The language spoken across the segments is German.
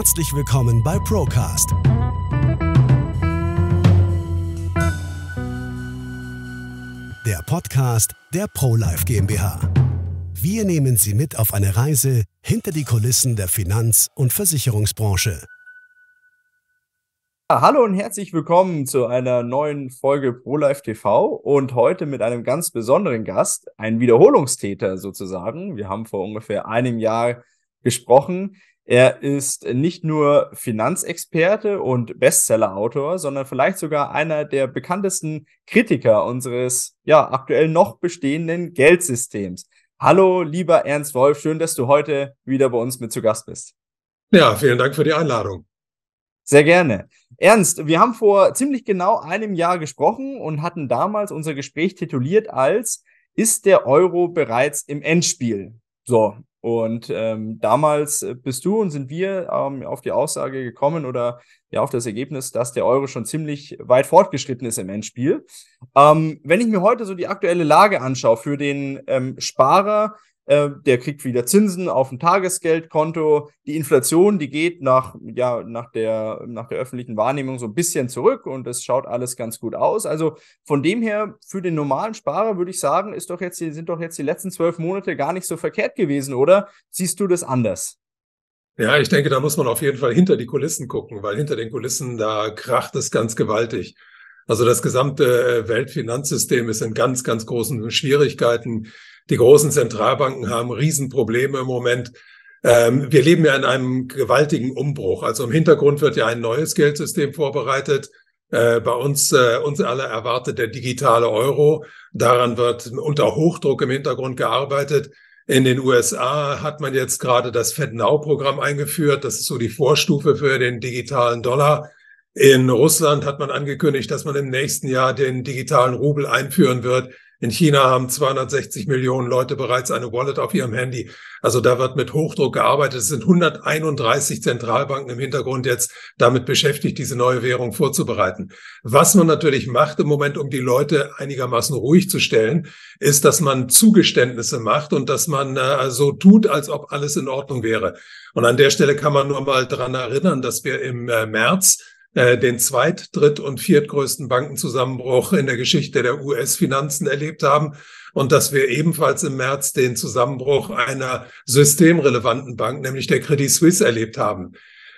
herzlich willkommen bei Procast. Der Podcast der ProLife GmbH. Wir nehmen Sie mit auf eine Reise hinter die Kulissen der Finanz- und Versicherungsbranche. Hallo und herzlich willkommen zu einer neuen Folge ProLife TV und heute mit einem ganz besonderen Gast, einem Wiederholungstäter sozusagen. Wir haben vor ungefähr einem Jahr gesprochen er ist nicht nur Finanzexperte und Bestsellerautor, sondern vielleicht sogar einer der bekanntesten Kritiker unseres ja aktuell noch bestehenden Geldsystems. Hallo, lieber Ernst Wolf, schön, dass du heute wieder bei uns mit zu Gast bist. Ja, vielen Dank für die Einladung. Sehr gerne. Ernst, wir haben vor ziemlich genau einem Jahr gesprochen und hatten damals unser Gespräch tituliert als Ist der Euro bereits im Endspiel? So, und ähm, damals äh, bist du und sind wir ähm, auf die Aussage gekommen oder ja auf das Ergebnis, dass der Euro schon ziemlich weit fortgeschritten ist im Endspiel. Ähm, wenn ich mir heute so die aktuelle Lage anschaue für den ähm, Sparer, äh, der kriegt wieder Zinsen auf ein Tagesgeldkonto. Die Inflation, die geht nach, ja, nach, der, nach der öffentlichen Wahrnehmung so ein bisschen zurück und es schaut alles ganz gut aus. Also von dem her, für den normalen Sparer würde ich sagen, ist doch jetzt, sind doch jetzt die letzten zwölf Monate gar nicht so verkehrt gewesen, oder? Siehst du das anders? Ja, ich denke, da muss man auf jeden Fall hinter die Kulissen gucken, weil hinter den Kulissen, da kracht es ganz gewaltig. Also das gesamte Weltfinanzsystem ist in ganz, ganz großen Schwierigkeiten. Die großen Zentralbanken haben Riesenprobleme im Moment. Ähm, wir leben ja in einem gewaltigen Umbruch. Also im Hintergrund wird ja ein neues Geldsystem vorbereitet. Äh, bei uns, äh, uns alle erwartet der digitale Euro. Daran wird unter Hochdruck im Hintergrund gearbeitet. In den USA hat man jetzt gerade das FedNow-Programm eingeführt. Das ist so die Vorstufe für den digitalen Dollar. In Russland hat man angekündigt, dass man im nächsten Jahr den digitalen Rubel einführen wird. In China haben 260 Millionen Leute bereits eine Wallet auf ihrem Handy. Also da wird mit Hochdruck gearbeitet. Es sind 131 Zentralbanken im Hintergrund jetzt damit beschäftigt, diese neue Währung vorzubereiten. Was man natürlich macht im Moment, um die Leute einigermaßen ruhig zu stellen, ist, dass man Zugeständnisse macht und dass man äh, so tut, als ob alles in Ordnung wäre. Und an der Stelle kann man nur mal dran erinnern, dass wir im äh, März äh, den zweit-, dritt- und viertgrößten Bankenzusammenbruch in der Geschichte der US-Finanzen erlebt haben und dass wir ebenfalls im März den Zusammenbruch einer systemrelevanten Bank, nämlich der Credit Suisse, erlebt haben.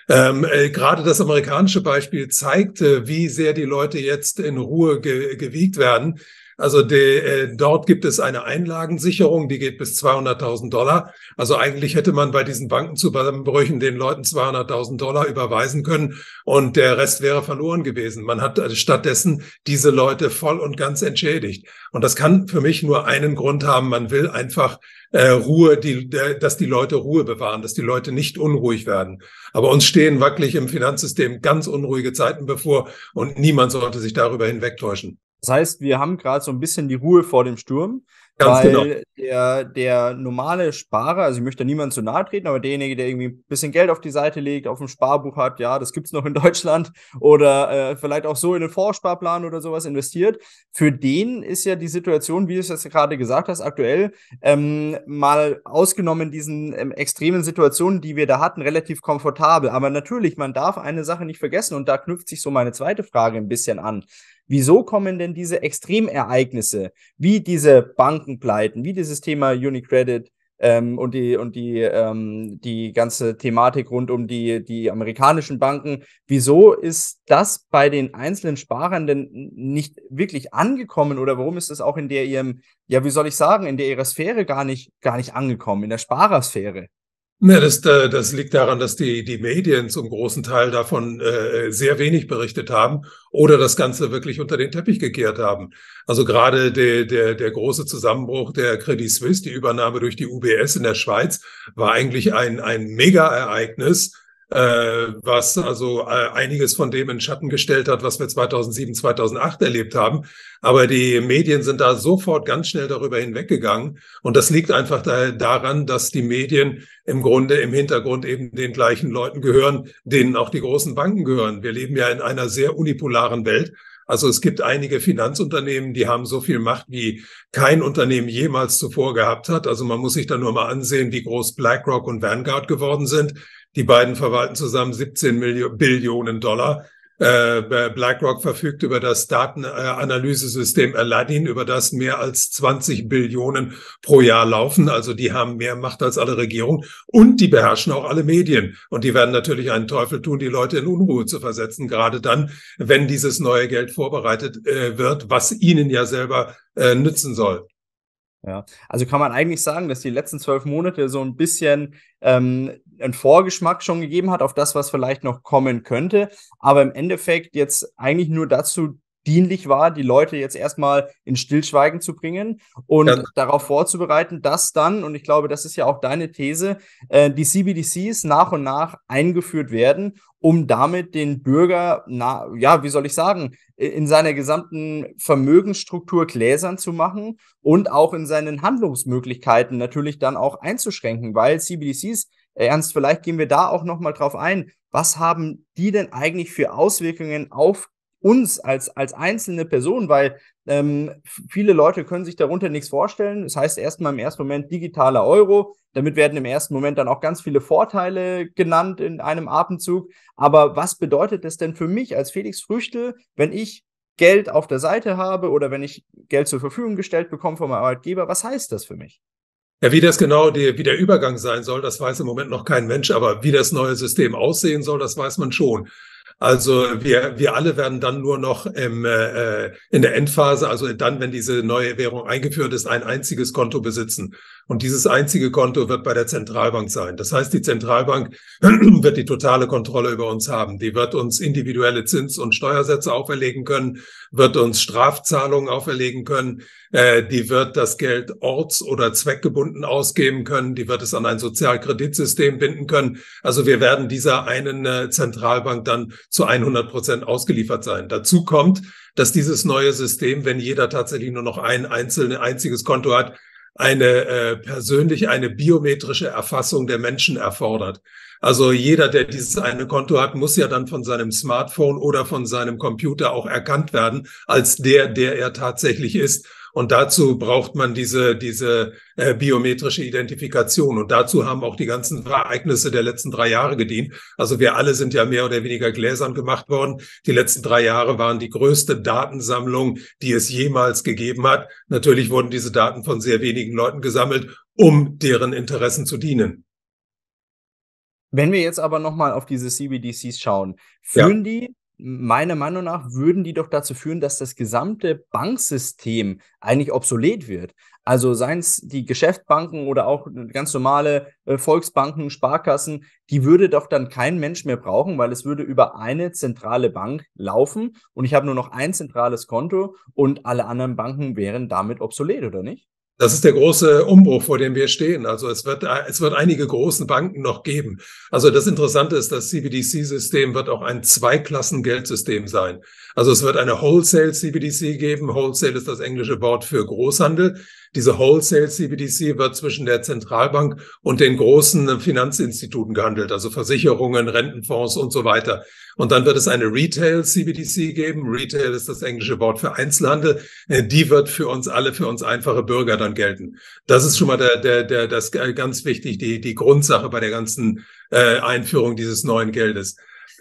Ähm, äh, gerade das amerikanische Beispiel zeigte, wie sehr die Leute jetzt in Ruhe ge gewiegt werden. Also die, äh, dort gibt es eine Einlagensicherung, die geht bis 200.000 Dollar. Also eigentlich hätte man bei diesen Bankenzusammenbrüchen den Leuten 200.000 Dollar überweisen können und der Rest wäre verloren gewesen. Man hat also stattdessen diese Leute voll und ganz entschädigt. Und das kann für mich nur einen Grund haben. Man will einfach äh, Ruhe, die, der, äh, dass die Leute Ruhe bewahren, dass die Leute nicht unruhig werden. Aber uns stehen wirklich im Finanzsystem ganz unruhige Zeiten bevor und niemand sollte sich darüber hinwegtäuschen. Das heißt, wir haben gerade so ein bisschen die Ruhe vor dem Sturm, Ganz weil genau. der, der normale Sparer, also ich möchte niemand zu nahe treten, aber derjenige, der irgendwie ein bisschen Geld auf die Seite legt, auf dem Sparbuch hat, ja, das gibt's noch in Deutschland oder äh, vielleicht auch so in den Vorsparplan oder sowas investiert, für den ist ja die Situation, wie du es jetzt gerade gesagt hast, aktuell ähm, mal ausgenommen diesen ähm, extremen Situationen, die wir da hatten, relativ komfortabel. Aber natürlich, man darf eine Sache nicht vergessen und da knüpft sich so meine zweite Frage ein bisschen an. Wieso kommen denn diese Extremereignisse, wie diese Bankenpleiten, wie dieses Thema Unicredit ähm, und die und die ähm, die ganze Thematik rund um die die amerikanischen Banken? Wieso ist das bei den einzelnen Sparern denn nicht wirklich angekommen oder warum ist es auch in der ihrem ja wie soll ich sagen in der ihrer Sphäre gar nicht gar nicht angekommen in der Sparersphäre? Ne, das, äh, das liegt daran, dass die, die Medien zum großen Teil davon äh, sehr wenig berichtet haben oder das Ganze wirklich unter den Teppich gekehrt haben. Also gerade der, der, der große Zusammenbruch der Credit Suisse, die Übernahme durch die UBS in der Schweiz, war eigentlich ein, ein Mega-Ereignis, äh, was also äh, einiges von dem in Schatten gestellt hat, was wir 2007, 2008 erlebt haben. Aber die Medien sind da sofort ganz schnell darüber hinweggegangen. Und das liegt einfach da, daran, dass die Medien im Grunde im Hintergrund eben den gleichen Leuten gehören, denen auch die großen Banken gehören. Wir leben ja in einer sehr unipolaren Welt. Also es gibt einige Finanzunternehmen, die haben so viel Macht, wie kein Unternehmen jemals zuvor gehabt hat. Also man muss sich da nur mal ansehen, wie groß BlackRock und Vanguard geworden sind. Die beiden verwalten zusammen 17 Millionen, Billionen Dollar. Äh, BlackRock verfügt über das Datenanalysesystem Aladdin, über das mehr als 20 Billionen pro Jahr laufen. Also die haben mehr Macht als alle Regierungen und die beherrschen auch alle Medien. Und die werden natürlich einen Teufel tun, die Leute in Unruhe zu versetzen, gerade dann, wenn dieses neue Geld vorbereitet äh, wird, was ihnen ja selber äh, nützen soll. Ja, also kann man eigentlich sagen, dass die letzten zwölf Monate so ein bisschen ähm, einen Vorgeschmack schon gegeben hat auf das, was vielleicht noch kommen könnte, aber im Endeffekt jetzt eigentlich nur dazu dienlich war, die Leute jetzt erstmal in Stillschweigen zu bringen und ja. darauf vorzubereiten, dass dann, und ich glaube, das ist ja auch deine These, äh, die CBDCs nach und nach eingeführt werden, um damit den Bürger, na, ja, wie soll ich sagen, in seiner gesamten Vermögensstruktur gläsern zu machen und auch in seinen Handlungsmöglichkeiten natürlich dann auch einzuschränken, weil CBDCs äh, ernst, vielleicht gehen wir da auch nochmal drauf ein. Was haben die denn eigentlich für Auswirkungen auf uns als, als einzelne Person? Weil ähm, viele Leute können sich darunter nichts vorstellen. Das heißt erstmal im ersten Moment digitaler Euro. Damit werden im ersten Moment dann auch ganz viele Vorteile genannt in einem Atemzug. Aber was bedeutet das denn für mich als Felix Früchte, wenn ich Geld auf der Seite habe oder wenn ich Geld zur Verfügung gestellt bekomme von meinem Arbeitgeber? Was heißt das für mich? Ja, wie das genau die, wie der Übergang sein soll, das weiß im Moment noch kein Mensch, aber wie das neue System aussehen soll, das weiß man schon. Also wir, wir alle werden dann nur noch im, äh, äh, in der Endphase, also dann, wenn diese neue Währung eingeführt ist, ein einziges Konto besitzen. Und dieses einzige Konto wird bei der Zentralbank sein. Das heißt, die Zentralbank wird die totale Kontrolle über uns haben. Die wird uns individuelle Zins- und Steuersätze auferlegen können, wird uns Strafzahlungen auferlegen können, äh, die wird das Geld orts- oder zweckgebunden ausgeben können, die wird es an ein Sozialkreditsystem binden können. Also wir werden dieser einen äh, Zentralbank dann zu 100 Prozent ausgeliefert sein. Dazu kommt, dass dieses neue System, wenn jeder tatsächlich nur noch ein einzelnes, einziges Konto hat, eine äh, persönliche, eine biometrische Erfassung der Menschen erfordert. Also jeder, der dieses eine Konto hat, muss ja dann von seinem Smartphone oder von seinem Computer auch erkannt werden als der, der er tatsächlich ist. Und dazu braucht man diese, diese äh, biometrische Identifikation. Und dazu haben auch die ganzen Ereignisse der letzten drei Jahre gedient. Also wir alle sind ja mehr oder weniger gläsern gemacht worden. Die letzten drei Jahre waren die größte Datensammlung, die es jemals gegeben hat. Natürlich wurden diese Daten von sehr wenigen Leuten gesammelt, um deren Interessen zu dienen. Wenn wir jetzt aber nochmal auf diese CBDCs schauen, führen ja. die meiner Meinung nach würden die doch dazu führen, dass das gesamte Banksystem eigentlich obsolet wird. Also seien es die Geschäftsbanken oder auch ganz normale äh, Volksbanken, Sparkassen, die würde doch dann kein Mensch mehr brauchen, weil es würde über eine zentrale Bank laufen und ich habe nur noch ein zentrales Konto und alle anderen Banken wären damit obsolet, oder nicht? Das ist der große Umbruch, vor dem wir stehen. Also es wird, es wird einige großen Banken noch geben. Also das Interessante ist, das CBDC-System wird auch ein Zweiklassen-Geldsystem sein. Also es wird eine Wholesale-CBDC geben. Wholesale ist das englische Wort für Großhandel. Diese Wholesale CBDC wird zwischen der Zentralbank und den großen Finanzinstituten gehandelt, also Versicherungen, Rentenfonds und so weiter. Und dann wird es eine Retail CBDC geben. Retail ist das englische Wort für Einzelhandel. Äh, die wird für uns alle, für uns einfache Bürger dann gelten. Das ist schon mal der, der, der, das ganz wichtig, die, die Grundsache bei der ganzen äh, Einführung dieses neuen Geldes.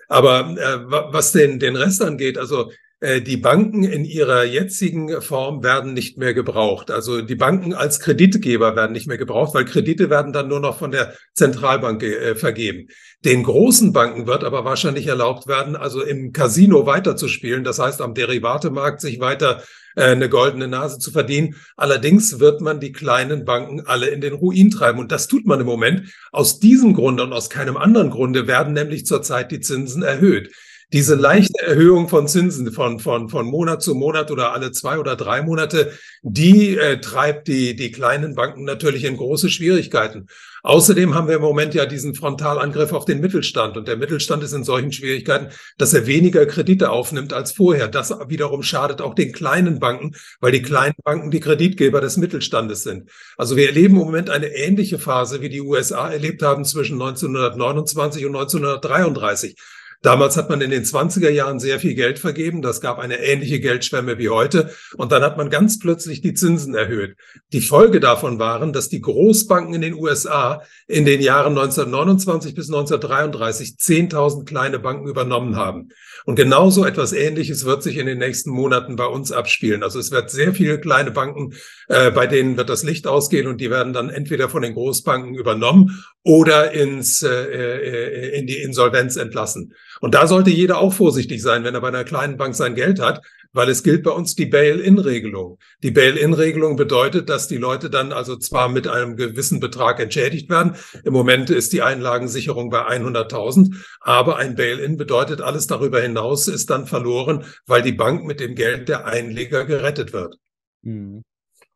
Aber äh, was den, den Rest angeht, also äh, die Banken in ihrer jetzigen Form werden nicht mehr gebraucht. Also die Banken als Kreditgeber werden nicht mehr gebraucht, weil Kredite werden dann nur noch von der Zentralbank äh, vergeben. Den großen Banken wird aber wahrscheinlich erlaubt werden, also im Casino weiterzuspielen, das heißt am Derivatemarkt sich weiter äh, eine goldene Nase zu verdienen. Allerdings wird man die kleinen Banken alle in den Ruin treiben und das tut man im Moment. Aus diesem Grunde und aus keinem anderen Grunde werden nämlich zurzeit die Zinsen erhöht. Diese leichte Erhöhung von Zinsen von, von, von Monat zu Monat oder alle zwei oder drei Monate, die äh, treibt die, die kleinen Banken natürlich in große Schwierigkeiten. Außerdem haben wir im Moment ja diesen Frontalangriff auf den Mittelstand. Und der Mittelstand ist in solchen Schwierigkeiten, dass er weniger Kredite aufnimmt als vorher. Das wiederum schadet auch den kleinen Banken, weil die kleinen Banken die Kreditgeber des Mittelstandes sind. Also wir erleben im Moment eine ähnliche Phase, wie die USA erlebt haben zwischen 1929 und 1933. Damals hat man in den 20er Jahren sehr viel Geld vergeben. Das gab eine ähnliche Geldschwemme wie heute. Und dann hat man ganz plötzlich die Zinsen erhöht. Die Folge davon waren, dass die Großbanken in den USA in den Jahren 1929 bis 1933 10.000 kleine Banken übernommen haben. Und genauso etwas Ähnliches wird sich in den nächsten Monaten bei uns abspielen. Also es wird sehr viele kleine Banken, äh, bei denen wird das Licht ausgehen und die werden dann entweder von den Großbanken übernommen oder ins, äh, äh in die Insolvenz entlassen. Und da sollte jeder auch vorsichtig sein, wenn er bei einer kleinen Bank sein Geld hat, weil es gilt bei uns die Bail-in-Regelung. Die Bail-in-Regelung bedeutet, dass die Leute dann also zwar mit einem gewissen Betrag entschädigt werden. Im Moment ist die Einlagensicherung bei 100.000, aber ein Bail-in bedeutet, alles darüber hinaus ist dann verloren, weil die Bank mit dem Geld der Einleger gerettet wird. Mhm.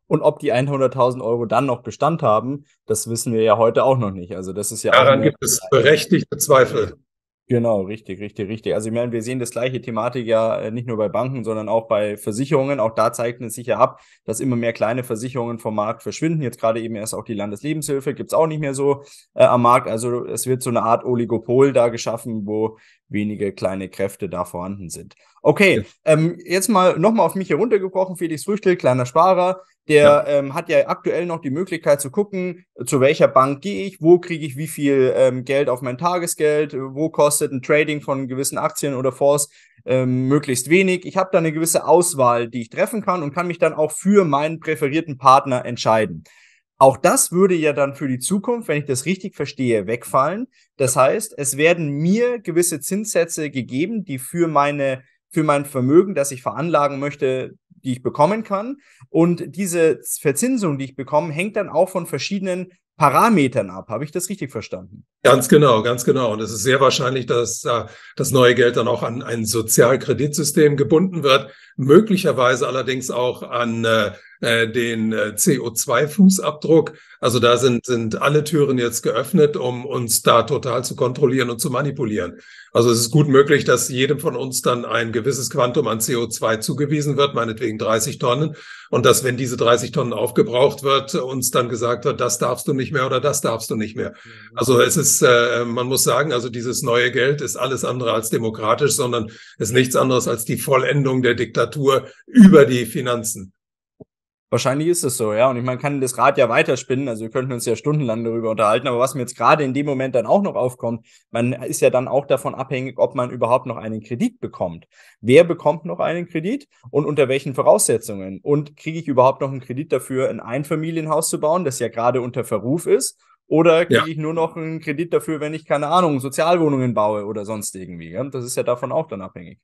Und ob die 100.000 Euro dann noch Bestand haben, das wissen wir ja heute auch noch nicht. Also das ist ja. Daran gibt es berechtigte Zweifel. Genau, richtig, richtig, richtig. Also ich meine, wir sehen das gleiche Thematik ja äh, nicht nur bei Banken, sondern auch bei Versicherungen. Auch da zeigt es sich ja ab, dass immer mehr kleine Versicherungen vom Markt verschwinden. Jetzt gerade eben erst auch die Landeslebenshilfe gibt's auch nicht mehr so äh, am Markt. Also es wird so eine Art Oligopol da geschaffen, wo wenige kleine Kräfte da vorhanden sind. Okay, ähm, jetzt mal nochmal auf mich heruntergebrochen. Felix Früchtel, kleiner Sparer, der ja. ähm, hat ja aktuell noch die Möglichkeit zu gucken, zu welcher Bank gehe ich, wo kriege ich wie viel ähm, Geld auf mein Tagesgeld, wo kostet ein Trading von gewissen Aktien oder Fonds ähm, möglichst wenig. Ich habe da eine gewisse Auswahl, die ich treffen kann und kann mich dann auch für meinen präferierten Partner entscheiden. Auch das würde ja dann für die Zukunft, wenn ich das richtig verstehe, wegfallen. Das heißt, es werden mir gewisse Zinssätze gegeben, die für meine für mein Vermögen, das ich veranlagen möchte, die ich bekommen kann. Und diese Verzinsung, die ich bekomme, hängt dann auch von verschiedenen Parametern ab. Habe ich das richtig verstanden? Ganz genau, ganz genau. Und es ist sehr wahrscheinlich, dass äh, das neue Geld dann auch an ein Sozialkreditsystem gebunden wird, möglicherweise allerdings auch an äh, äh, den äh, CO2-Fußabdruck. Also da sind, sind alle Türen jetzt geöffnet, um uns da total zu kontrollieren und zu manipulieren. Also es ist gut möglich, dass jedem von uns dann ein gewisses Quantum an CO2 zugewiesen wird, meinetwegen 30 Tonnen. Und dass, wenn diese 30 Tonnen aufgebraucht wird, uns dann gesagt wird, das darfst du nicht mehr oder das darfst du nicht mehr. Mhm. Also es ist, äh, man muss sagen, also dieses neue Geld ist alles andere als demokratisch, sondern ist nichts anderes als die Vollendung der Diktatur über die Finanzen. Wahrscheinlich ist es so, ja. Und ich meine, kann das Rad ja weiterspinnen. Also wir könnten uns ja stundenlang darüber unterhalten. Aber was mir jetzt gerade in dem Moment dann auch noch aufkommt, man ist ja dann auch davon abhängig, ob man überhaupt noch einen Kredit bekommt. Wer bekommt noch einen Kredit und unter welchen Voraussetzungen? Und kriege ich überhaupt noch einen Kredit dafür, ein Einfamilienhaus zu bauen, das ja gerade unter Verruf ist? Oder kriege ja. ich nur noch einen Kredit dafür, wenn ich, keine Ahnung, Sozialwohnungen baue oder sonst irgendwie? Ja? Das ist ja davon auch dann abhängig.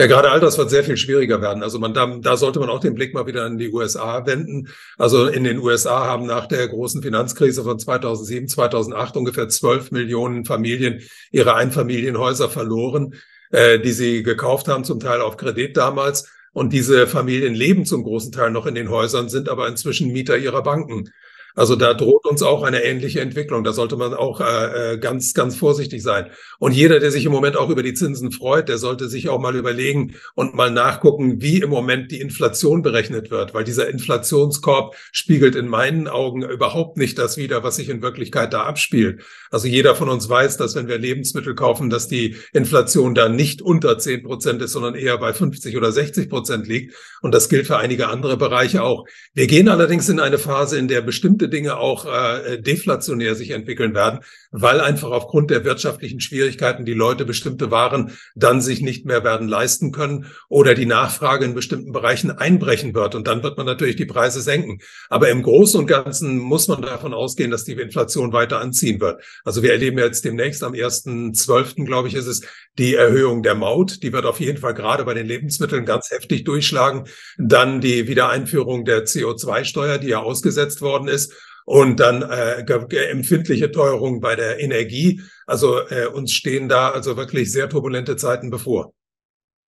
Ja, gerade all das wird sehr viel schwieriger werden. Also man, da, da sollte man auch den Blick mal wieder an die USA wenden. Also in den USA haben nach der großen Finanzkrise von 2007, 2008 ungefähr 12 Millionen Familien ihre Einfamilienhäuser verloren, äh, die sie gekauft haben, zum Teil auf Kredit damals. Und diese Familien leben zum großen Teil noch in den Häusern, sind aber inzwischen Mieter ihrer Banken. Also da droht uns auch eine ähnliche Entwicklung. Da sollte man auch äh, äh, ganz, ganz vorsichtig sein. Und jeder, der sich im Moment auch über die Zinsen freut, der sollte sich auch mal überlegen und mal nachgucken, wie im Moment die Inflation berechnet wird, weil dieser Inflationskorb spiegelt in meinen Augen überhaupt nicht das wider, was sich in Wirklichkeit da abspielt. Also jeder von uns weiß, dass wenn wir Lebensmittel kaufen, dass die Inflation da nicht unter zehn Prozent ist, sondern eher bei 50 oder 60 Prozent liegt. Und das gilt für einige andere Bereiche auch. Wir gehen allerdings in eine Phase, in der bestimmte Dinge auch äh, deflationär sich entwickeln werden weil einfach aufgrund der wirtschaftlichen Schwierigkeiten die Leute bestimmte Waren dann sich nicht mehr werden leisten können oder die Nachfrage in bestimmten Bereichen einbrechen wird. Und dann wird man natürlich die Preise senken. Aber im Großen und Ganzen muss man davon ausgehen, dass die Inflation weiter anziehen wird. Also wir erleben jetzt demnächst am 1.12., glaube ich, ist es die Erhöhung der Maut. Die wird auf jeden Fall gerade bei den Lebensmitteln ganz heftig durchschlagen. Dann die Wiedereinführung der CO2-Steuer, die ja ausgesetzt worden ist und dann äh, empfindliche Teuerung bei der Energie. Also äh, uns stehen da also wirklich sehr turbulente Zeiten bevor.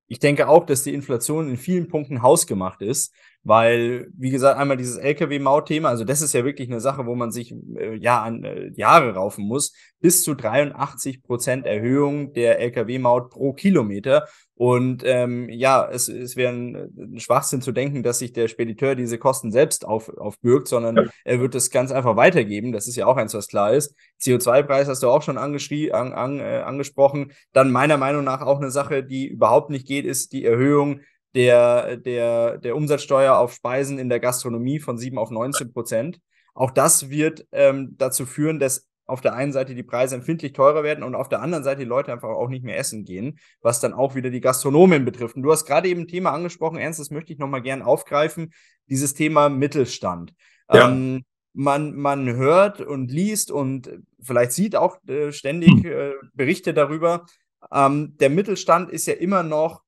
Ich denke auch, dass die Inflation in vielen Punkten hausgemacht ist, weil, wie gesagt, einmal dieses Lkw-Maut-Thema, also das ist ja wirklich eine Sache, wo man sich äh, ja an äh, Jahre raufen muss, bis zu 83 Prozent Erhöhung der Lkw-Maut pro Kilometer. Und ähm, ja, es, es wäre ein, ein, Schwachsinn zu denken, dass sich der Spediteur diese Kosten selbst auf, aufbürgt, sondern ja. er wird das ganz einfach weitergeben. Das ist ja auch eins, was klar ist. CO2-Preis hast du auch schon angeschrie an, an, äh, angesprochen. Dann meiner Meinung nach auch eine Sache, die überhaupt nicht geht, ist die Erhöhung der, der, der Umsatzsteuer auf Speisen in der Gastronomie von 7 auf 19 Prozent. Auch das wird ähm, dazu führen, dass auf der einen Seite die Preise empfindlich teurer werden und auf der anderen Seite die Leute einfach auch nicht mehr essen gehen, was dann auch wieder die Gastronomen betrifft. Und du hast gerade eben ein Thema angesprochen, Ernst, das möchte ich nochmal gern aufgreifen, dieses Thema Mittelstand. Ja. Ähm, man, man hört und liest und vielleicht sieht auch äh, ständig hm. äh, Berichte darüber. Ähm, der Mittelstand ist ja immer noch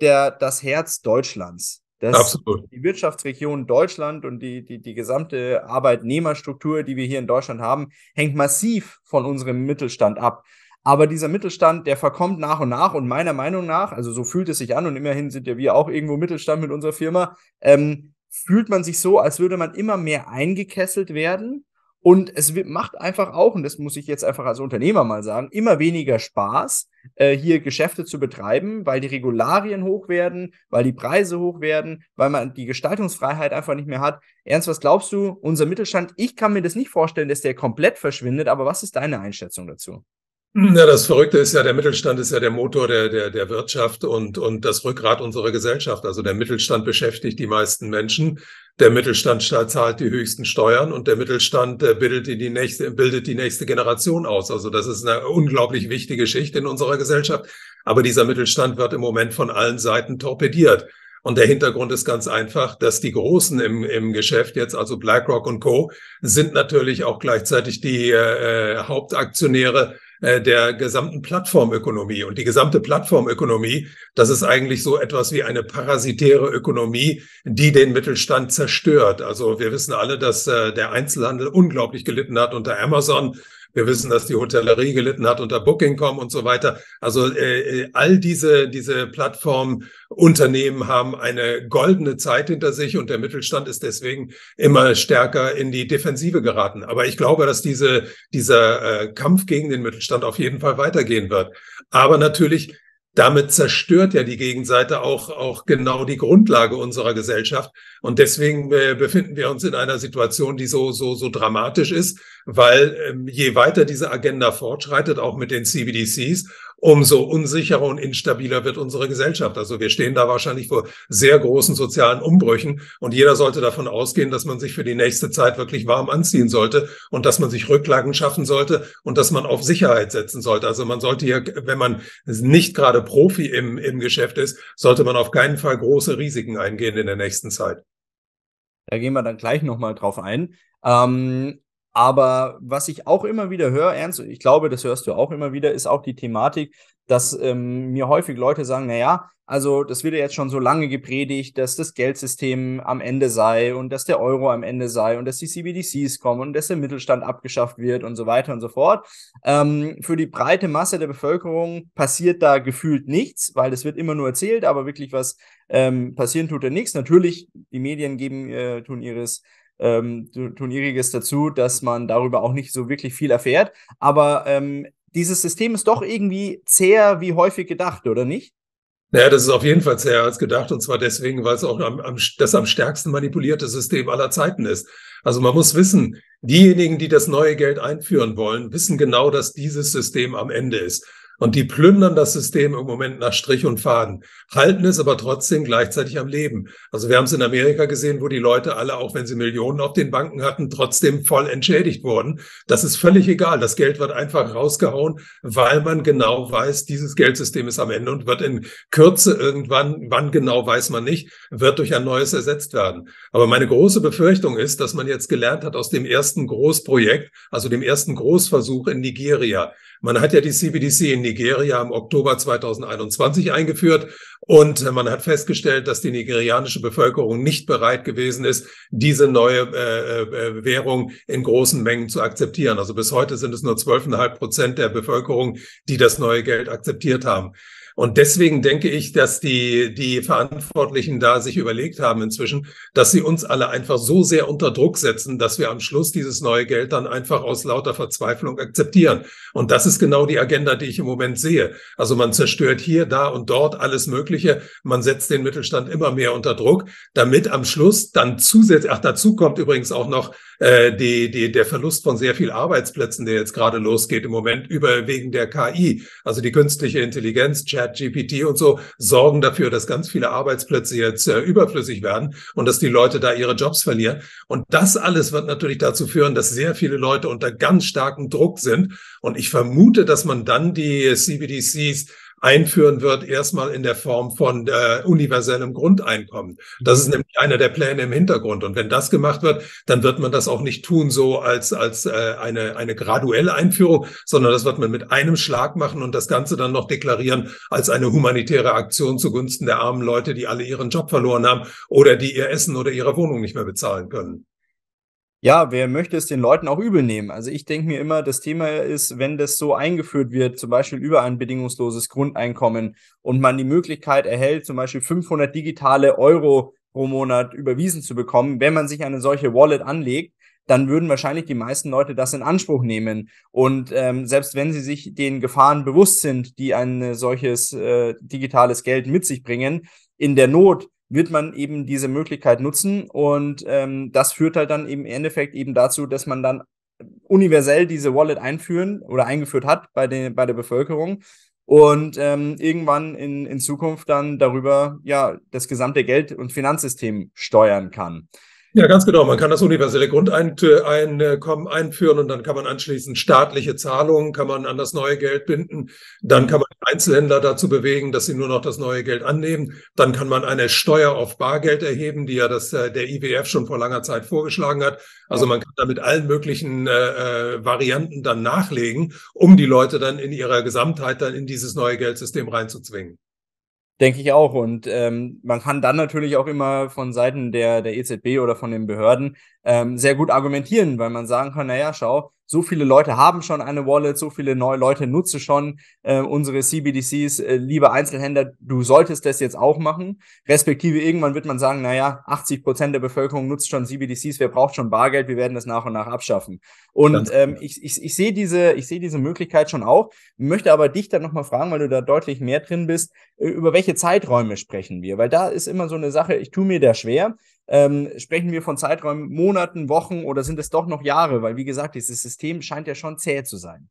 der, das Herz Deutschlands dass Absolut. die Wirtschaftsregion Deutschland und die, die, die gesamte Arbeitnehmerstruktur, die wir hier in Deutschland haben, hängt massiv von unserem Mittelstand ab. Aber dieser Mittelstand, der verkommt nach und nach und meiner Meinung nach, also so fühlt es sich an und immerhin sind ja wir auch irgendwo Mittelstand mit unserer Firma, ähm, fühlt man sich so, als würde man immer mehr eingekesselt werden und es macht einfach auch, und das muss ich jetzt einfach als Unternehmer mal sagen, immer weniger Spaß, äh, hier Geschäfte zu betreiben, weil die Regularien hoch werden, weil die Preise hoch werden, weil man die Gestaltungsfreiheit einfach nicht mehr hat. Ernst, was glaubst du, unser Mittelstand, ich kann mir das nicht vorstellen, dass der komplett verschwindet, aber was ist deine Einschätzung dazu? Ja, das Verrückte ist ja, der Mittelstand ist ja der Motor der, der, der Wirtschaft und, und das Rückgrat unserer Gesellschaft. Also der Mittelstand beschäftigt die meisten Menschen der Mittelstand zahlt die höchsten Steuern und der Mittelstand äh, bildet die, nächste, bildet die nächste Generation aus. Also das ist eine unglaublich wichtige Schicht in unserer Gesellschaft. Aber dieser Mittelstand wird im Moment von allen Seiten torpediert. Und der Hintergrund ist ganz einfach, dass die Großen im, im Geschäft jetzt, also BlackRock und Co., sind natürlich auch gleichzeitig die äh, äh Hauptaktionäre äh, der gesamten Plattformökonomie. Und die gesamte Plattformökonomie, das ist eigentlich so etwas wie eine parasitäre Ökonomie, die den Mittelstand zerstört. Also wir wissen alle, dass äh, der Einzelhandel unglaublich gelitten hat unter Amazon wir wissen, dass die Hotellerie gelitten hat unter Booking.com und so weiter. Also äh, äh, all diese, diese Plattformunternehmen haben eine goldene Zeit hinter sich und der Mittelstand ist deswegen immer stärker in die Defensive geraten. Aber ich glaube, dass diese, dieser äh, Kampf gegen den Mittelstand auf jeden Fall weitergehen wird. Aber natürlich damit zerstört ja die Gegenseite auch, auch genau die Grundlage unserer Gesellschaft. Und deswegen äh, befinden wir uns in einer Situation, die so, so, so dramatisch ist, weil ähm, je weiter diese Agenda fortschreitet, auch mit den CBDCs, umso unsicherer und instabiler wird unsere Gesellschaft. Also wir stehen da wahrscheinlich vor sehr großen sozialen Umbrüchen und jeder sollte davon ausgehen, dass man sich für die nächste Zeit wirklich warm anziehen sollte und dass man sich Rücklagen schaffen sollte und dass man auf Sicherheit setzen sollte. Also man sollte hier, wenn man nicht gerade Profi im, im Geschäft ist, sollte man auf keinen Fall große Risiken eingehen in der nächsten Zeit. Da gehen wir dann gleich nochmal drauf ein. Ähm, aber was ich auch immer wieder höre, Ernst, ich glaube, das hörst du auch immer wieder, ist auch die Thematik, dass ähm, mir häufig Leute sagen, naja, also das wird ja jetzt schon so lange gepredigt, dass das Geldsystem am Ende sei und dass der Euro am Ende sei und dass die CBDCs kommen und dass der Mittelstand abgeschafft wird und so weiter und so fort. Ähm, für die breite Masse der Bevölkerung passiert da gefühlt nichts, weil das wird immer nur erzählt, aber wirklich was ähm, passieren tut da nichts. Natürlich, die Medien geben, äh, tun ihres ähm, Turnieriges dazu, dass man darüber auch nicht so wirklich viel erfährt. Aber ähm, dieses System ist doch irgendwie zäher wie häufig gedacht, oder nicht? Naja, das ist auf jeden Fall zäher als gedacht. Und zwar deswegen, weil es auch am, am, das am stärksten manipulierte System aller Zeiten ist. Also man muss wissen, diejenigen, die das neue Geld einführen wollen, wissen genau, dass dieses System am Ende ist. Und die plündern das System im Moment nach Strich und Faden, halten es aber trotzdem gleichzeitig am Leben. Also wir haben es in Amerika gesehen, wo die Leute alle, auch wenn sie Millionen auf den Banken hatten, trotzdem voll entschädigt wurden. Das ist völlig egal. Das Geld wird einfach rausgehauen, weil man genau weiß, dieses Geldsystem ist am Ende und wird in Kürze irgendwann, wann genau weiß man nicht, wird durch ein neues ersetzt werden. Aber meine große Befürchtung ist, dass man jetzt gelernt hat aus dem ersten Großprojekt, also dem ersten Großversuch in Nigeria, man hat ja die CBDC in Nigeria im Oktober 2021 eingeführt und man hat festgestellt, dass die nigerianische Bevölkerung nicht bereit gewesen ist, diese neue äh, äh, Währung in großen Mengen zu akzeptieren. Also bis heute sind es nur zwölfeinhalb Prozent der Bevölkerung, die das neue Geld akzeptiert haben. Und deswegen denke ich, dass die, die Verantwortlichen da sich überlegt haben inzwischen, dass sie uns alle einfach so sehr unter Druck setzen, dass wir am Schluss dieses neue Geld dann einfach aus lauter Verzweiflung akzeptieren. Und das ist genau die Agenda, die ich im Moment sehe. Also man zerstört hier, da und dort alles Mögliche. Man setzt den Mittelstand immer mehr unter Druck, damit am Schluss dann zusätzlich, ach, dazu kommt übrigens auch noch, äh, die, die, der Verlust von sehr viel Arbeitsplätzen, der jetzt gerade losgeht im Moment, über wegen der KI, also die künstliche Intelligenz, Chat, GPT und so, sorgen dafür, dass ganz viele Arbeitsplätze jetzt äh, überflüssig werden und dass die Leute da ihre Jobs verlieren. Und das alles wird natürlich dazu führen, dass sehr viele Leute unter ganz starkem Druck sind. Und ich vermute, dass man dann die CBDCs einführen wird, erstmal in der Form von äh, universellem Grundeinkommen. Das ist mhm. nämlich einer der Pläne im Hintergrund. Und wenn das gemacht wird, dann wird man das auch nicht tun so als, als äh, eine, eine graduelle Einführung, sondern das wird man mit einem Schlag machen und das Ganze dann noch deklarieren als eine humanitäre Aktion zugunsten der armen Leute, die alle ihren Job verloren haben oder die ihr Essen oder ihre Wohnung nicht mehr bezahlen können. Ja, wer möchte es den Leuten auch übel nehmen? Also ich denke mir immer, das Thema ist, wenn das so eingeführt wird, zum Beispiel über ein bedingungsloses Grundeinkommen und man die Möglichkeit erhält, zum Beispiel 500 digitale Euro pro Monat überwiesen zu bekommen, wenn man sich eine solche Wallet anlegt, dann würden wahrscheinlich die meisten Leute das in Anspruch nehmen. Und ähm, selbst wenn sie sich den Gefahren bewusst sind, die ein solches äh, digitales Geld mit sich bringen, in der Not wird man eben diese Möglichkeit nutzen. Und ähm, das führt halt dann eben im Endeffekt eben dazu, dass man dann universell diese Wallet einführen oder eingeführt hat bei, den, bei der Bevölkerung und ähm, irgendwann in, in Zukunft dann darüber ja das gesamte Geld- und Finanzsystem steuern kann. Ja, ganz genau. Man kann das universelle Grundeinkommen einführen und dann kann man anschließend staatliche Zahlungen, kann man an das neue Geld binden. Dann kann man Einzelhändler dazu bewegen, dass sie nur noch das neue Geld annehmen. Dann kann man eine Steuer auf Bargeld erheben, die ja das, äh, der IWF schon vor langer Zeit vorgeschlagen hat. Also man kann damit allen möglichen äh, äh, Varianten dann nachlegen, um die Leute dann in ihrer Gesamtheit dann in dieses neue Geldsystem reinzuzwingen. Denke ich auch. Und ähm, man kann dann natürlich auch immer von Seiten der, der EZB oder von den Behörden ähm, sehr gut argumentieren, weil man sagen kann, naja, schau, so viele Leute haben schon eine Wallet, so viele neue Leute nutzen schon äh, unsere CBDCs. Äh, liebe Einzelhändler, du solltest das jetzt auch machen. Respektive irgendwann wird man sagen, naja, 80 Prozent der Bevölkerung nutzt schon CBDCs, wer braucht schon Bargeld, wir werden das nach und nach abschaffen. Und ähm, genau. ich, ich, ich sehe diese, ich sehe diese Möglichkeit schon auch, möchte aber dich dann nochmal fragen, weil du da deutlich mehr drin bist, über welche Zeiträume sprechen wir? Weil da ist immer so eine Sache, ich tue mir da schwer, ähm, sprechen wir von Zeiträumen, Monaten, Wochen oder sind es doch noch Jahre? Weil, wie gesagt, dieses System scheint ja schon zäh zu sein.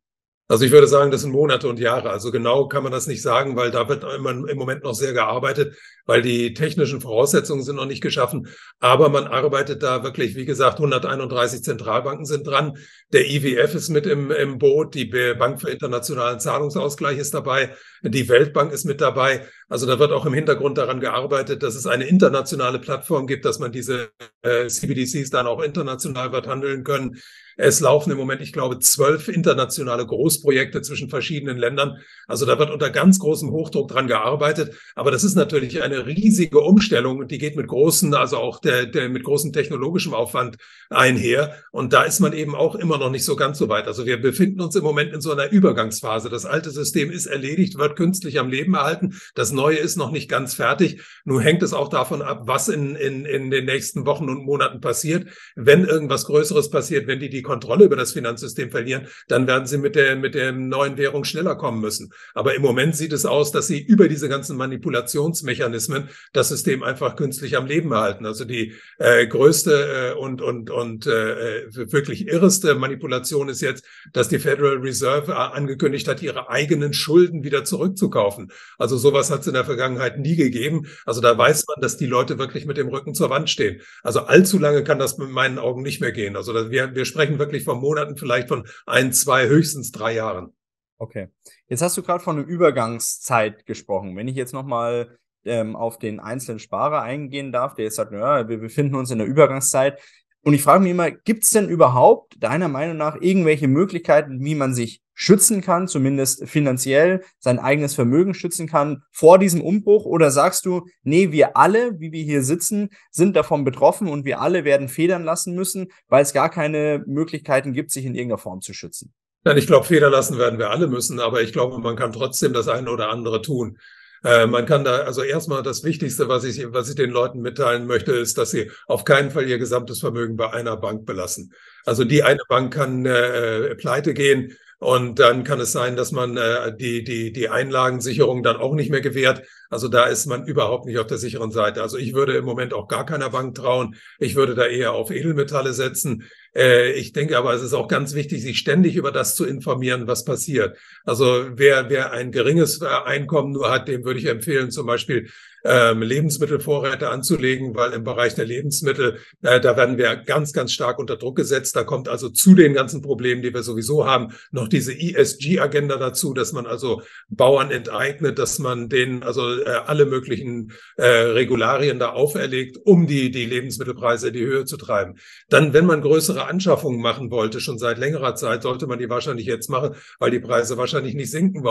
Also ich würde sagen, das sind Monate und Jahre. Also genau kann man das nicht sagen, weil da wird im Moment noch sehr gearbeitet, weil die technischen Voraussetzungen sind noch nicht geschaffen. Aber man arbeitet da wirklich, wie gesagt, 131 Zentralbanken sind dran. Der IWF ist mit im, im Boot, die Bank für internationalen Zahlungsausgleich ist dabei, die Weltbank ist mit dabei. Also da wird auch im Hintergrund daran gearbeitet, dass es eine internationale Plattform gibt, dass man diese äh, CBDCs dann auch international wird handeln können. Es laufen im Moment, ich glaube, zwölf internationale Großprojekte zwischen verschiedenen Ländern. Also da wird unter ganz großem Hochdruck dran gearbeitet. Aber das ist natürlich eine riesige Umstellung und die geht mit großen, also auch der, der mit großem technologischem Aufwand einher. Und da ist man eben auch immer noch nicht so ganz so weit. Also wir befinden uns im Moment in so einer Übergangsphase. Das alte System ist erledigt, wird künstlich am Leben erhalten. Das Neue ist noch nicht ganz fertig. Nun hängt es auch davon ab, was in, in, in den nächsten Wochen und Monaten passiert. Wenn irgendwas Größeres passiert, wenn die die Kontrolle über das Finanzsystem verlieren, dann werden sie mit der, mit der neuen Währung schneller kommen müssen. Aber im Moment sieht es aus, dass sie über diese ganzen Manipulationsmechanismen das System einfach künstlich am Leben erhalten. Also die äh, größte äh, und, und, und äh, äh wirklich irreste Manipulation ist jetzt, dass die Federal Reserve äh, angekündigt hat, ihre eigenen Schulden wieder zurückzukaufen. Also sowas hat in der Vergangenheit nie gegeben. Also da weiß man, dass die Leute wirklich mit dem Rücken zur Wand stehen. Also allzu lange kann das mit meinen Augen nicht mehr gehen. Also wir, wir sprechen wirklich von Monaten, vielleicht von ein, zwei, höchstens drei Jahren. Okay. Jetzt hast du gerade von einer Übergangszeit gesprochen. Wenn ich jetzt nochmal ähm, auf den einzelnen Sparer eingehen darf, der jetzt sagt, naja, wir befinden uns in der Übergangszeit, und ich frage mich immer, gibt es denn überhaupt deiner Meinung nach irgendwelche Möglichkeiten, wie man sich schützen kann, zumindest finanziell, sein eigenes Vermögen schützen kann vor diesem Umbruch? Oder sagst du, nee, wir alle, wie wir hier sitzen, sind davon betroffen und wir alle werden federn lassen müssen, weil es gar keine Möglichkeiten gibt, sich in irgendeiner Form zu schützen? Nein, ich glaube, federn lassen werden wir alle müssen, aber ich glaube, man kann trotzdem das eine oder andere tun. Äh, man kann da, also erstmal das Wichtigste, was ich, was ich den Leuten mitteilen möchte, ist, dass sie auf keinen Fall ihr gesamtes Vermögen bei einer Bank belassen. Also die eine Bank kann äh, pleite gehen. Und dann kann es sein, dass man äh, die, die, die Einlagensicherung dann auch nicht mehr gewährt. Also da ist man überhaupt nicht auf der sicheren Seite. Also ich würde im Moment auch gar keiner Bank trauen. Ich würde da eher auf Edelmetalle setzen. Äh, ich denke aber, es ist auch ganz wichtig, sich ständig über das zu informieren, was passiert. Also wer, wer ein geringes Einkommen nur hat, dem würde ich empfehlen, zum Beispiel ähm, Lebensmittelvorräte anzulegen, weil im Bereich der Lebensmittel, äh, da werden wir ganz, ganz stark unter Druck gesetzt. Da kommt also zu den ganzen Problemen, die wir sowieso haben, noch diese ESG-Agenda dazu, dass man also Bauern enteignet, dass man denen also äh, alle möglichen äh, Regularien da auferlegt, um die, die Lebensmittelpreise in die Höhe zu treiben. Dann, wenn man größere größere Anschaffungen machen wollte, schon seit längerer Zeit, sollte man die wahrscheinlich jetzt machen, weil die Preise wahrscheinlich nicht sinken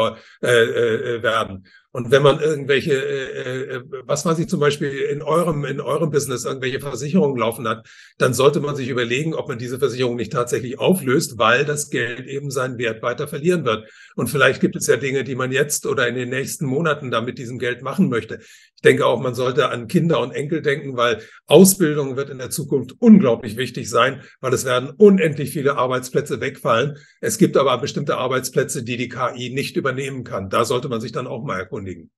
äh, äh, werden. Und wenn man irgendwelche, äh, äh, was weiß ich zum Beispiel in eurem, in eurem Business irgendwelche Versicherungen laufen hat, dann sollte man sich überlegen, ob man diese Versicherung nicht tatsächlich auflöst, weil das Geld eben seinen Wert weiter verlieren wird. Und vielleicht gibt es ja Dinge, die man jetzt oder in den nächsten Monaten da mit diesem Geld machen möchte. Ich denke auch, man sollte an Kinder und Enkel denken, weil Ausbildung wird in der Zukunft unglaublich wichtig sein, weil es werden unendlich viele Arbeitsplätze wegfallen. Es gibt aber bestimmte Arbeitsplätze, die die KI nicht übernehmen kann. Da sollte man sich dann auch mal erkunden ankündigen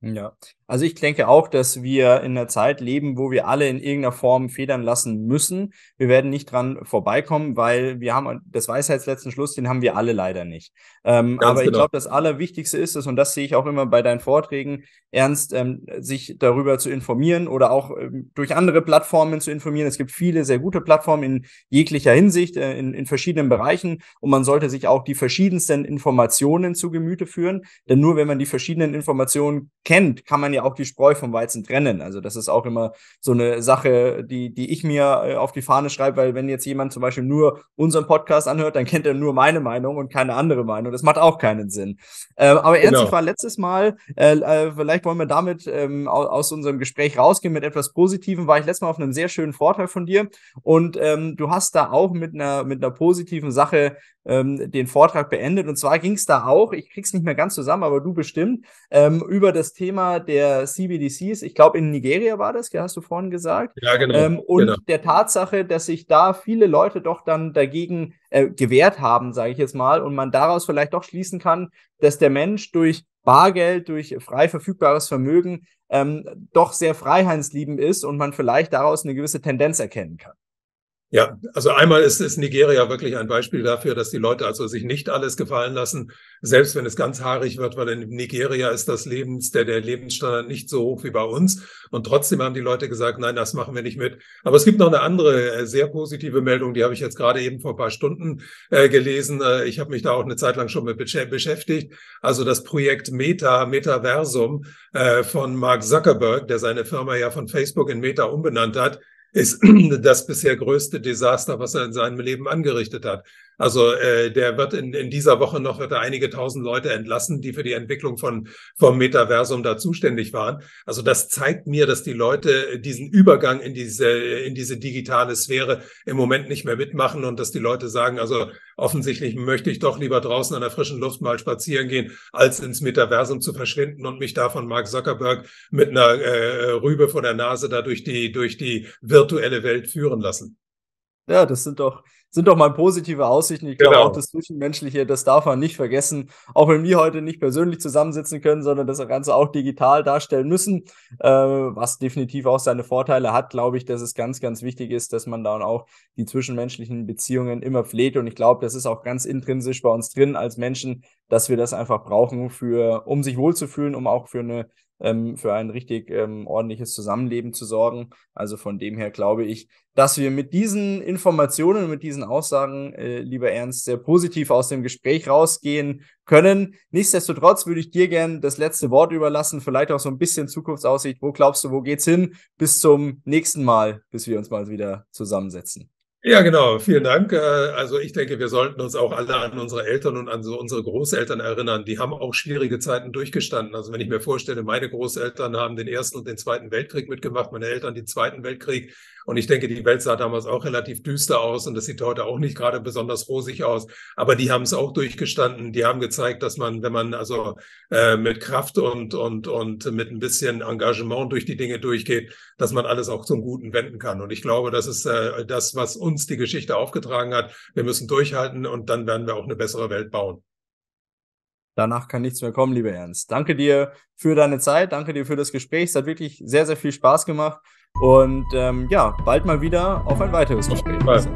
ja, also ich denke auch, dass wir in einer Zeit leben, wo wir alle in irgendeiner Form federn lassen müssen. Wir werden nicht dran vorbeikommen, weil wir haben das Weisheitsletzten Schluss, den haben wir alle leider nicht. Ähm, aber genau. ich glaube, das Allerwichtigste ist es, und das sehe ich auch immer bei deinen Vorträgen, ernst, ähm, sich darüber zu informieren oder auch ähm, durch andere Plattformen zu informieren. Es gibt viele sehr gute Plattformen in jeglicher Hinsicht, äh, in, in verschiedenen Bereichen. Und man sollte sich auch die verschiedensten Informationen zu Gemüte führen. Denn nur wenn man die verschiedenen Informationen kennt, kann man ja auch die Spreu vom Weizen trennen. Also das ist auch immer so eine Sache, die, die ich mir äh, auf die Fahne schreibe, weil wenn jetzt jemand zum Beispiel nur unseren Podcast anhört, dann kennt er nur meine Meinung und keine andere Meinung. Das macht auch keinen Sinn. Ähm, aber genau. ernst, ich war letztes Mal, äh, äh, vielleicht wollen wir damit ähm, aus, aus, unserem Gespräch rausgehen mit etwas Positivem, war ich letztes Mal auf einem sehr schönen Vortrag von dir und ähm, du hast da auch mit einer, mit einer positiven Sache ähm, den Vortrag beendet. Und zwar ging es da auch, ich krieg's nicht mehr ganz zusammen, aber du bestimmt, ähm, über das Thema, Thema der CBDCs, ich glaube in Nigeria war das, hast du vorhin gesagt. Ja, genau. Ähm, und genau. der Tatsache, dass sich da viele Leute doch dann dagegen äh, gewehrt haben, sage ich jetzt mal, und man daraus vielleicht doch schließen kann, dass der Mensch durch Bargeld, durch frei verfügbares Vermögen ähm, doch sehr freiheitsliebend ist und man vielleicht daraus eine gewisse Tendenz erkennen kann. Ja, also einmal ist, ist Nigeria wirklich ein Beispiel dafür, dass die Leute also sich nicht alles gefallen lassen, selbst wenn es ganz haarig wird, weil in Nigeria ist das Lebens, der, der Lebensstandard nicht so hoch wie bei uns. Und trotzdem haben die Leute gesagt, nein, das machen wir nicht mit. Aber es gibt noch eine andere äh, sehr positive Meldung, die habe ich jetzt gerade eben vor ein paar Stunden äh, gelesen. Äh, ich habe mich da auch eine Zeit lang schon mit beschäftigt. Also das Projekt Meta, Metaversum äh, von Mark Zuckerberg, der seine Firma ja von Facebook in Meta umbenannt hat, ist das bisher größte Desaster, was er in seinem Leben angerichtet hat. Also äh, der wird in, in dieser Woche noch wird er einige tausend Leute entlassen, die für die Entwicklung von vom Metaversum da zuständig waren. Also das zeigt mir, dass die Leute äh, diesen Übergang in diese in diese digitale Sphäre im Moment nicht mehr mitmachen und dass die Leute sagen, also offensichtlich möchte ich doch lieber draußen an der frischen Luft mal spazieren gehen, als ins Metaversum zu verschwinden und mich da von Mark Zuckerberg mit einer äh, Rübe vor der Nase da durch die durch die virtuelle Welt führen lassen. Ja, das sind doch sind doch mal positive Aussichten. Ich genau. glaube auch das Zwischenmenschliche, das darf man nicht vergessen. Auch wenn wir heute nicht persönlich zusammensitzen können, sondern das Ganze auch digital darstellen müssen, äh, was definitiv auch seine Vorteile hat, glaube ich, dass es ganz, ganz wichtig ist, dass man dann auch die zwischenmenschlichen Beziehungen immer pflegt. Und ich glaube, das ist auch ganz intrinsisch bei uns drin als Menschen, dass wir das einfach brauchen, für, um sich wohlzufühlen, um auch für eine ähm, für ein richtig ähm, ordentliches Zusammenleben zu sorgen. Also von dem her glaube ich, dass wir mit diesen Informationen, mit diesen Aussagen, äh, lieber Ernst, sehr positiv aus dem Gespräch rausgehen können. Nichtsdestotrotz würde ich dir gern das letzte Wort überlassen, vielleicht auch so ein bisschen Zukunftsaussicht. Wo glaubst du, wo geht's hin? Bis zum nächsten Mal, bis wir uns mal wieder zusammensetzen. Ja, genau. Vielen Dank. Äh, also ich denke, wir sollten uns auch alle an unsere Eltern und an so unsere Großeltern erinnern. Die haben auch schwierige Zeiten durchgestanden. Also wenn ich mir vorstelle, meine Großeltern haben den Ersten und den Zweiten Weltkrieg mitgemacht, meine Eltern den Zweiten Weltkrieg. Und ich denke, die Welt sah damals auch relativ düster aus und das sieht heute auch nicht gerade besonders rosig aus. Aber die haben es auch durchgestanden. Die haben gezeigt, dass man, wenn man also äh, mit Kraft und, und, und mit ein bisschen Engagement durch die Dinge durchgeht, dass man alles auch zum Guten wenden kann. Und ich glaube, das ist äh, das, was uns uns die Geschichte aufgetragen hat. Wir müssen durchhalten und dann werden wir auch eine bessere Welt bauen. Danach kann nichts mehr kommen, lieber Ernst. Danke dir für deine Zeit, danke dir für das Gespräch. Es hat wirklich sehr, sehr viel Spaß gemacht. Und ähm, ja, bald mal wieder auf ein weiteres Gespräch. Also,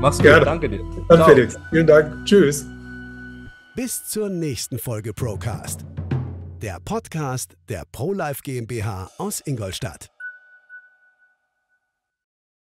mach's gut, Gerne. danke dir. Dann Felix. Vielen Dank. Tschüss. Bis zur nächsten Folge Procast. Der Podcast der ProLife GmbH aus Ingolstadt.